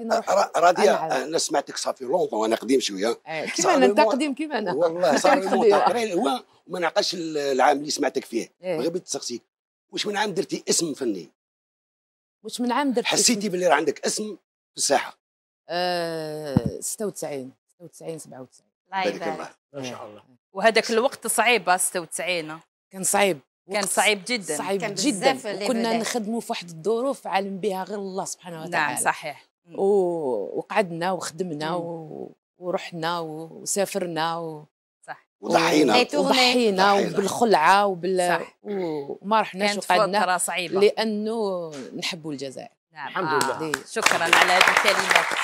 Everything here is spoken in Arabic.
راضيه آه، انا سمعتك صافي لونطون وانا قديم شويه آه، كيما انا انت قديم كيما انا والله صار هو وما نعطاش العام اللي سمعتك فيه بغيت إيه. تسقسيك واش من عام درتي اسم فني واش من عام درتي حسيتي باللي راه عندك اسم في الساحه أه 96 96 97 الله يبارك ما شاء الله وهذاك الوقت صعيب 96 آه، كان صعيب كان صعيب جدا صعيب كان جدا كنا نخدموا في واحد الظروف عالم بها غير الله سبحانه وتعالى نعم صحيح وقعدنا وخدمنا و... ورحنا وسافرنا و... صح وضحينا وضحينا وبالخلعه وبال صح. وما رحناش وقعدنا صعيبه لانه نحبوا الجزائر نعم الحمد آه. لله آه. شكرا على هذه الكلمات